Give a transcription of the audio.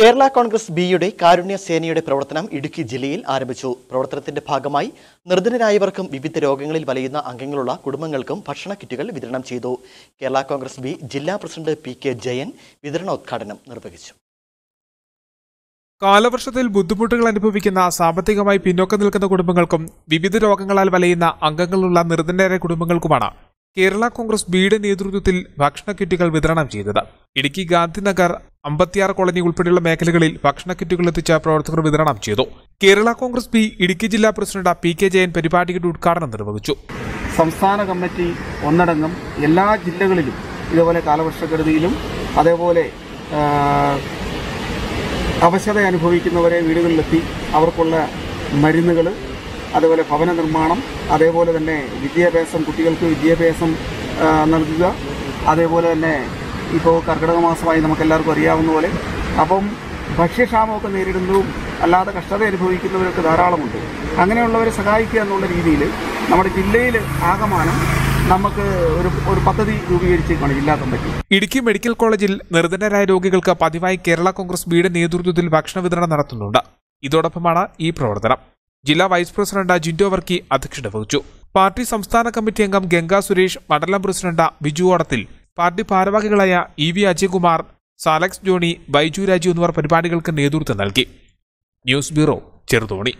കേരള കോൺഗ്രസ് ബിയുടെ കാരുണ്യ സേനയുടെ പ്രവർത്തനം ഇടുക്കി ജില്ലയിൽ ആരംഭിച്ചു പ്രവർത്തനത്തിന്റെ ഭാഗമായി നിർധനരായവർക്കും വിവിധ രോഗങ്ങളിൽ വലയുന്ന അംഗങ്ങളുള്ള കുടുംബങ്ങൾക്കും ഭക്ഷണ കിറ്റുകൾ വിതരണം ചെയ്തു കേരള കോൺഗ്രസ് ബി ജില്ലാ പ്രസിഡന്റ് പി കെ ജയൻ വിതരണോദ്ഘാടനം നിർവഹിച്ചു കാലവർഷത്തിൽ ബുദ്ധിമുട്ടുകൾ അനുഭവിക്കുന്ന സാമ്പത്തികമായി പിന്നോക്കം നിൽക്കുന്ന കുടുംബങ്ങൾക്കും വിവിധ രോഗങ്ങളാൽ വലയുന്ന അംഗങ്ങളുള്ള നിർധനരായ കുടുംബങ്ങൾക്കുമാണ് കേരള കോൺഗ്രസ് ബിയുടെ നേതൃത്വത്തിൽ ഭക്ഷണ കിറ്റുകൾ വിതരണം ചെയ്തത് ഇടുക്കി ഗാന്ധിനഗർ അമ്പത്തിയാറ് കോളനി ഉൾപ്പെടെയുള്ള മേഖലകളിൽ ഭക്ഷണ കിറ്റുകൾ എത്തിച്ച പ്രവർത്തകർ വിതരണം ചെയ്തു കേരള കോൺഗ്രസ് ബി ഇടുക്കി ജില്ലാ പ്രസിഡന്റ് പി കെ ജയൻ പരിപാടിയുടെ ഉദ്ഘാടനം നിർവഹിച്ചു സംസ്ഥാന കമ്മിറ്റി ഒന്നടങ്കം എല്ലാ ജില്ലകളിലും ഇതേപോലെ കാലവർഷക്കെടുതിയിലും അതേപോലെ അവശത അനുഭവിക്കുന്നവരെ വീടുകളിലെത്തി അവർക്കുള്ള മരുന്നുകൾ അതുപോലെ ഭവന നിർമ്മാണം അതേപോലെ തന്നെ വിദ്യാഭ്യാസം കുട്ടികൾക്ക് വിദ്യാഭ്യാസം നൽകുക അതേപോലെ തന്നെ ഇപ്പോൾ കർക്കിടക മാസമായി നമുക്ക് എല്ലാവർക്കും അറിയാവുന്ന പോലെ അപ്പം ഭക്ഷ്യക്ഷാമമൊക്കെ നേരിടുന്നതും അല്ലാതെ കഷ്ടത അനുഭവിക്കുന്നവരൊക്കെ ധാരാളമുണ്ട് അങ്ങനെയുള്ളവരെ സഹായിക്കുക എന്നുള്ള രീതിയിൽ നമ്മുടെ ജില്ലയിൽ ആകമാനം നമുക്ക് ഒരു ഒരു പദ്ധതി രൂപീകരിച്ചേക്കാണ് ജില്ലാ ഇടുക്കി മെഡിക്കൽ കോളേജിൽ നിർധനരായ രോഗികൾക്ക് പതിവായി കേരള കോൺഗ്രസ് ബിയുടെ നേതൃത്വത്തിൽ ഭക്ഷണ വിതരണം നടത്തുന്നുണ്ട് ഇതോടൊപ്പമാണ് ഈ പ്രവർത്തനം ജില്ലാ വൈസ് പ്രസിഡന്റ് ജിൻഡോ വർക്കി അധ്യക്ഷത വഹിച്ചു പാർട്ടി സംസ്ഥാന കമ്മിറ്റി അംഗം ഗംഗാ സുരേഷ് മണ്ഡലം പ്രസിഡന്റ് ബിജു ഓടത്തിൽ പാർട്ടി ഭാരവാഹികളായ ഇ വി അജയ്കുമാർ സാലക്സ് ജോണി ബൈജു രാജു എന്നിവർ പരിപാടികൾക്ക് നേതൃത്വം നൽകി ന്യൂസ് ബ്യൂറോ ചെറുതോണി